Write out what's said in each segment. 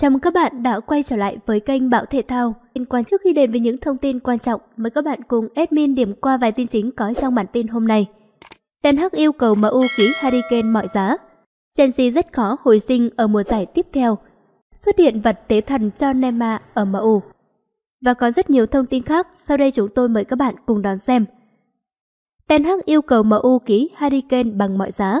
Chào mừng các bạn đã quay trở lại với kênh Bạo Thể Thao. Liên quan trước khi đến với những thông tin quan trọng, mời các bạn cùng admin điểm qua vài tin chính có trong bản tin hôm nay. Ten Hag yêu cầu MU ký Harry Kane mọi giá. Chelsea rất khó hồi sinh ở mùa giải tiếp theo. Xuất hiện vật tế thần cho Neymar ở MU. Và có rất nhiều thông tin khác, sau đây chúng tôi mời các bạn cùng đón xem. Ten Hag yêu cầu MU ký Harry Kane bằng mọi giá.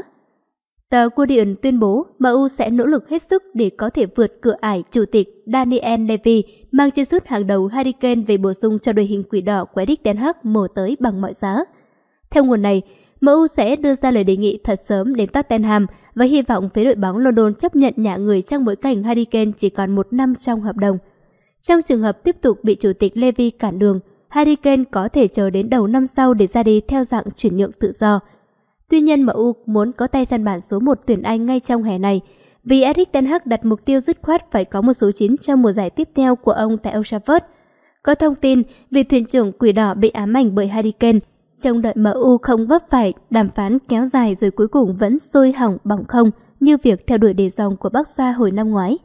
Tờ Guardian tuyên bố MU sẽ nỗ lực hết sức để có thể vượt cửa ải chủ tịch Daniel Levy mang chân sút hàng đầu Harry Kane về bổ sung cho đội hình quỷ đỏ của đích Ten Hag mùa tới bằng mọi giá. Theo nguồn này, MU sẽ đưa ra lời đề nghị thật sớm đến Tottenham và hy vọng phía đội bóng London chấp nhận nhả người trong bối cảnh Harry Kane chỉ còn một năm trong hợp đồng. Trong trường hợp tiếp tục bị chủ tịch Levy cản đường, Harry Kane có thể chờ đến đầu năm sau để ra đi theo dạng chuyển nhượng tự do – Tuy nhiên MU muốn có tay săn bản số 1 tuyển Anh ngay trong hè này, vì Erik Ten Hag đặt mục tiêu dứt khoát phải có một số 9 trong mùa giải tiếp theo của ông tại Old Trafford. Có thông tin, vị thuyền trưởng quỷ đỏ bị ám ảnh bởi Harry Kane, trông đợi MU không vấp phải, đàm phán kéo dài rồi cuối cùng vẫn sôi hỏng bỏng không như việc theo đuổi đề dòng của Bắc Sa hồi năm ngoái.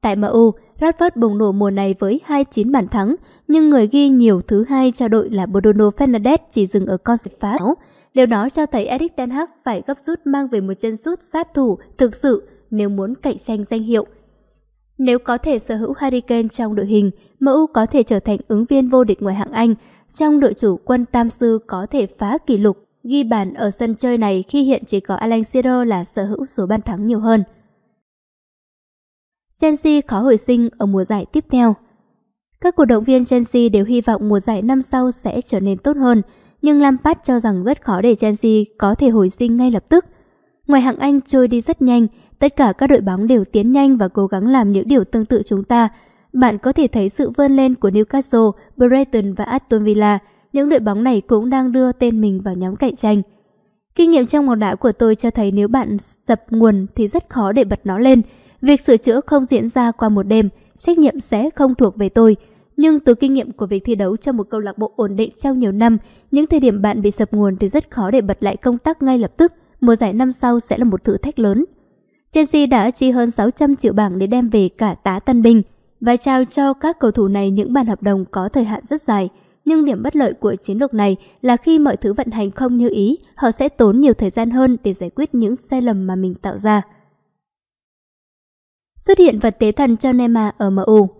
Tại MU, Rashford bùng nổ mùa này với 29 bàn thắng, nhưng người ghi nhiều thứ hai cho đội là Bruno Fernandes chỉ dừng ở con số phá. Điều đó cho thấy Eric Ten Hag phải gấp rút mang về một chân sút sát thủ thực sự nếu muốn cạnh tranh danh hiệu. Nếu có thể sở hữu Harry Kane trong đội hình, MU có thể trở thành ứng viên vô địch ngoại hạng Anh. Trong đội chủ quân Tam Sư có thể phá kỷ lục, ghi bàn ở sân chơi này khi hiện chỉ có Alan Siro là sở hữu số bàn thắng nhiều hơn. Chelsea khó hồi sinh ở mùa giải tiếp theo. Các cổ động viên Chelsea đều hy vọng mùa giải năm sau sẽ trở nên tốt hơn – nhưng Lampard cho rằng rất khó để Chelsea có thể hồi sinh ngay lập tức. Ngoài hạng Anh trôi đi rất nhanh, tất cả các đội bóng đều tiến nhanh và cố gắng làm những điều tương tự chúng ta. Bạn có thể thấy sự vươn lên của Newcastle, Brighton và Aston Villa. Những đội bóng này cũng đang đưa tên mình vào nhóm cạnh tranh. Kinh nghiệm trong màu đá của tôi cho thấy nếu bạn dập nguồn thì rất khó để bật nó lên. Việc sửa chữa không diễn ra qua một đêm, trách nhiệm sẽ không thuộc về tôi – nhưng từ kinh nghiệm của việc thi đấu trong một câu lạc bộ ổn định trong nhiều năm, những thời điểm bạn bị sập nguồn thì rất khó để bật lại công tác ngay lập tức. Mùa giải năm sau sẽ là một thử thách lớn. Chelsea đã chi hơn 600 triệu bảng để đem về cả tá tân binh và trao cho các cầu thủ này những bản hợp đồng có thời hạn rất dài. Nhưng điểm bất lợi của chiến lược này là khi mọi thứ vận hành không như ý, họ sẽ tốn nhiều thời gian hơn để giải quyết những sai lầm mà mình tạo ra. Xuất hiện vật tế thần cho Neymar ở MU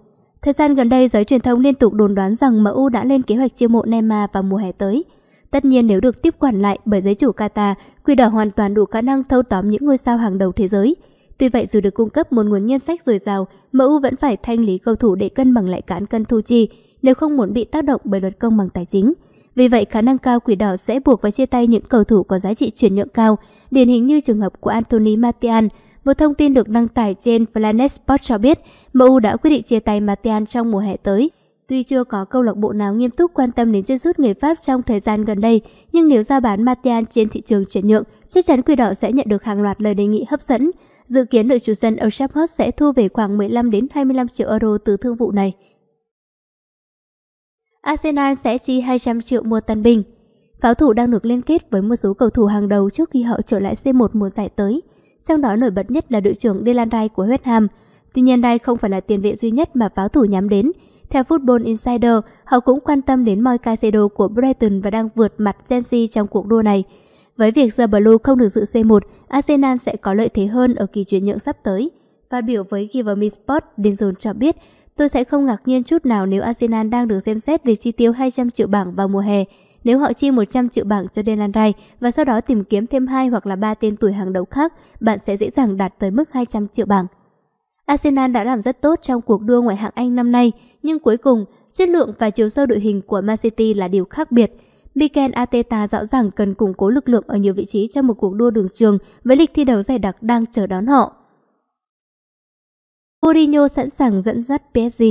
Thời gian gần đây, giới truyền thông liên tục đồn đoán rằng MU đã lên kế hoạch chiêu mộ Neymar vào mùa hè tới. Tất nhiên nếu được tiếp quản lại bởi giới chủ Qatar, Quỷ đỏ hoàn toàn đủ khả năng thâu tóm những ngôi sao hàng đầu thế giới. Tuy vậy dù được cung cấp một nguồn nhân sách dồi dào, MU vẫn phải thanh lý cầu thủ để cân bằng lại cán cân thu chi, nếu không muốn bị tác động bởi luật công bằng tài chính. Vì vậy, khả năng cao Quỷ đỏ sẽ buộc phải chia tay những cầu thủ có giá trị chuyển nhượng cao, điển hình như trường hợp của Anthony Martial, một thông tin được đăng tải trên Planet Sport cho biết MU đã quyết định chia tay Martial trong mùa hè tới. Tuy chưa có câu lạc bộ nào nghiêm túc quan tâm đến chân rút người Pháp trong thời gian gần đây, nhưng nếu ra bán Martial trên thị trường chuyển nhượng, chắc chắn Quỷ Đỏ sẽ nhận được hàng loạt lời đề nghị hấp dẫn. Dự kiến đội chủ sân Old Trafford sẽ thu về khoảng 15 đến 25 triệu euro từ thương vụ này. Arsenal sẽ chi 200 triệu mua tân Bình. Pháo thủ đang được liên kết với một số cầu thủ hàng đầu trước khi họ trở lại C1 mùa giải tới trong đó nổi bật nhất là đội trưởng Dylan Wright của West Ham. Tuy nhiên Wright không phải là tiền vệ duy nhất mà pháo thủ nhắm đến. Theo Football Insider, họ cũng quan tâm đến Moi Caicedo của Brighton và đang vượt mặt Chelsea trong cuộc đua này. Với việc The Blue không được dự C1, Arsenal sẽ có lợi thế hơn ở kỳ chuyển nhượng sắp tới. Phát biểu với Give Me Sport, Dinzon cho biết, tôi sẽ không ngạc nhiên chút nào nếu Arsenal đang được xem xét việc chi tiêu 200 triệu bảng vào mùa hè nếu họ chi 100 triệu bảng cho Delan Rai và sau đó tìm kiếm thêm hai hoặc là ba tên tuổi hàng đầu khác, bạn sẽ dễ dàng đạt tới mức 200 triệu bảng. Arsenal đã làm rất tốt trong cuộc đua ngoại hạng Anh năm nay, nhưng cuối cùng, chất lượng và chiều sâu đội hình của Man City là điều khác biệt. Mikel Arteta rõ ràng cần củng cố lực lượng ở nhiều vị trí trong một cuộc đua đường trường với lịch thi đấu dày đặc đang chờ đón họ. Mourinho sẵn sàng dẫn dắt PSG.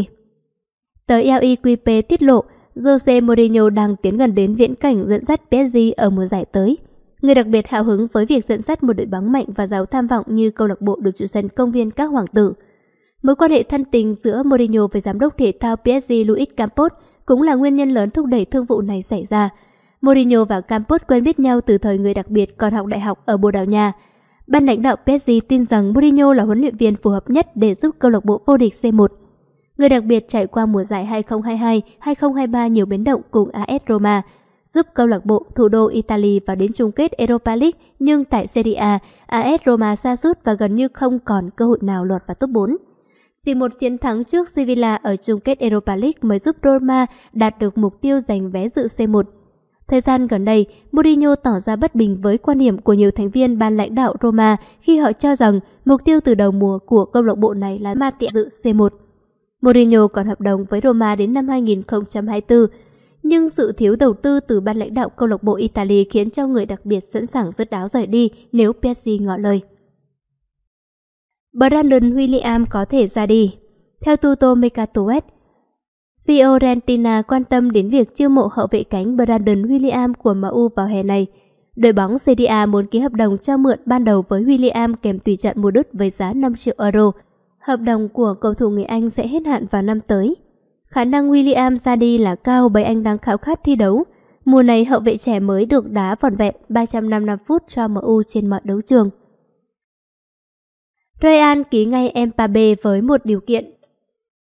Tờ LEQP tiết lộ Jose Mourinho đang tiến gần đến viễn cảnh dẫn dắt PSG ở mùa giải tới. Người đặc biệt hào hứng với việc dẫn dắt một đội bóng mạnh và giàu tham vọng như câu lạc bộ được chủ sân công viên các hoàng tử. Mối quan hệ thân tình giữa Mourinho với giám đốc thể thao PSG Luis Campos cũng là nguyên nhân lớn thúc đẩy thương vụ này xảy ra. Mourinho và Campos quen biết nhau từ thời người đặc biệt còn học đại học ở Bồ Đào Nha. Ban lãnh đạo PSG tin rằng Mourinho là huấn luyện viên phù hợp nhất để giúp câu lạc bộ vô địch C1. Người đặc biệt trải qua mùa giải 2022-2023 nhiều biến động cùng AS Roma, giúp câu lạc bộ thủ đô Italy vào đến chung kết Europa League, nhưng tại Serie A, AS Roma xa sút và gần như không còn cơ hội nào lọt vào top 4. Chỉ một chiến thắng trước Sevilla ở chung kết Europa League mới giúp Roma đạt được mục tiêu giành vé dự C1. Thời gian gần đây, Mourinho tỏ ra bất bình với quan điểm của nhiều thành viên ban lãnh đạo Roma khi họ cho rằng mục tiêu từ đầu mùa của câu lạc bộ này là ma tiện dự C1. Mourinho còn hợp đồng với Roma đến năm 2024, nhưng sự thiếu đầu tư từ ban lãnh đạo câu lạc bộ Italy khiến cho người đặc biệt sẵn sàng rớt đáo rời đi nếu PSG ngỏ lời. Brandon William có thể ra đi. Theo Tuto Mekatoet, Fiorentina quan tâm đến việc chiêu mộ hậu vệ cánh Brandon William của MU vào hè này. Đội bóng CDA muốn ký hợp đồng cho mượn ban đầu với William kèm tùy trận mua đứt với giá 5 triệu euro – Hợp đồng của cầu thủ người Anh sẽ hết hạn vào năm tới. Khả năng William ra đi là cao bởi anh đang khảo khát thi đấu. Mùa này hậu vệ trẻ mới được đá vòn vẹn 355 phút cho MU trên mọi đấu trường. Real ký ngay Mbappe với một điều kiện.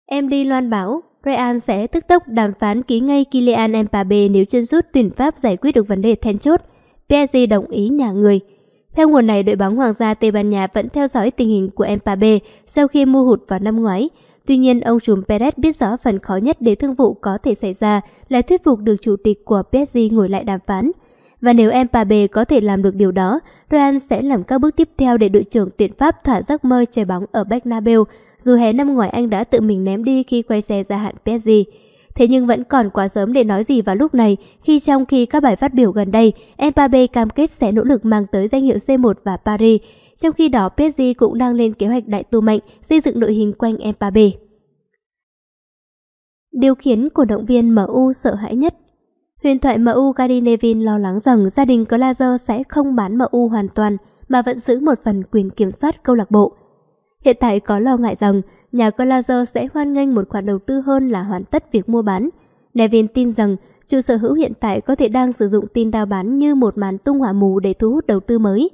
Em đi loan báo, Real sẽ tức tốc đàm phán ký ngay Kylian Mbappe nếu chân rút tuyển Pháp giải quyết được vấn đề then chốt. PSG đồng ý nhà người – theo nguồn này, đội bóng Hoàng gia Tây Ban Nha vẫn theo dõi tình hình của Mbappe sau khi mua hụt vào năm ngoái. Tuy nhiên, ông trùm Perez biết rõ phần khó nhất để thương vụ có thể xảy ra là thuyết phục được chủ tịch của PSG ngồi lại đàm phán. Và nếu Mbappe có thể làm được điều đó, Real sẽ làm các bước tiếp theo để đội trưởng tuyển Pháp thỏa giấc mơ chơi bóng ở Bernabeu, dù hè năm ngoái anh đã tự mình ném đi khi quay xe gia hạn PSG. Thế nhưng vẫn còn quá sớm để nói gì vào lúc này khi trong khi các bài phát biểu gần đây, Mbappe cam kết sẽ nỗ lực mang tới danh hiệu C1 và Paris. Trong khi đó, PSG cũng đang lên kế hoạch đại tu mạnh, xây dựng đội hình quanh Mbappe. Điều khiến cổ động viên MU sợ hãi nhất Huyền thoại MU Gary Neville lo lắng rằng gia đình Glazer sẽ không bán MU hoàn toàn mà vẫn giữ một phần quyền kiểm soát câu lạc bộ. Hiện tại có lo ngại rằng nhà Glazer sẽ hoan nghênh một khoản đầu tư hơn là hoàn tất việc mua bán. Nevin tin rằng chủ sở hữu hiện tại có thể đang sử dụng tin đào bán như một màn tung hỏa mù để thu hút đầu tư mới.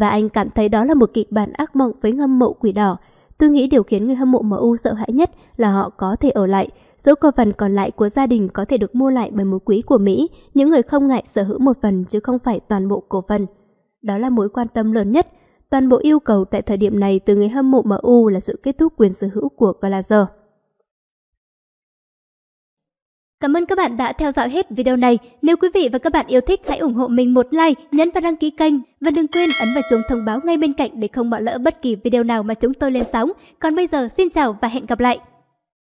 Và anh cảm thấy đó là một kịch bản ác mộng với ngâm mộ quỷ đỏ. Tôi nghĩ điều khiến người hâm mộ MU sợ hãi nhất là họ có thể ở lại. Dẫu cổ phần còn lại của gia đình có thể được mua lại bởi mối quý của Mỹ, những người không ngại sở hữu một phần chứ không phải toàn bộ cổ phần. Đó là mối quan tâm lớn nhất Toàn bộ yêu cầu tại thời điểm này từ người hâm mộ MU là sự kết thúc quyền sở hữu của Glazer. Cảm ơn các bạn đã theo dõi hết video này. Nếu quý vị và các bạn yêu thích hãy ủng hộ mình một like, nhấn và đăng ký kênh và đừng quên ấn vào chuông thông báo ngay bên cạnh để không bỏ lỡ bất kỳ video nào mà chúng tôi lên sóng. Còn bây giờ xin chào và hẹn gặp lại.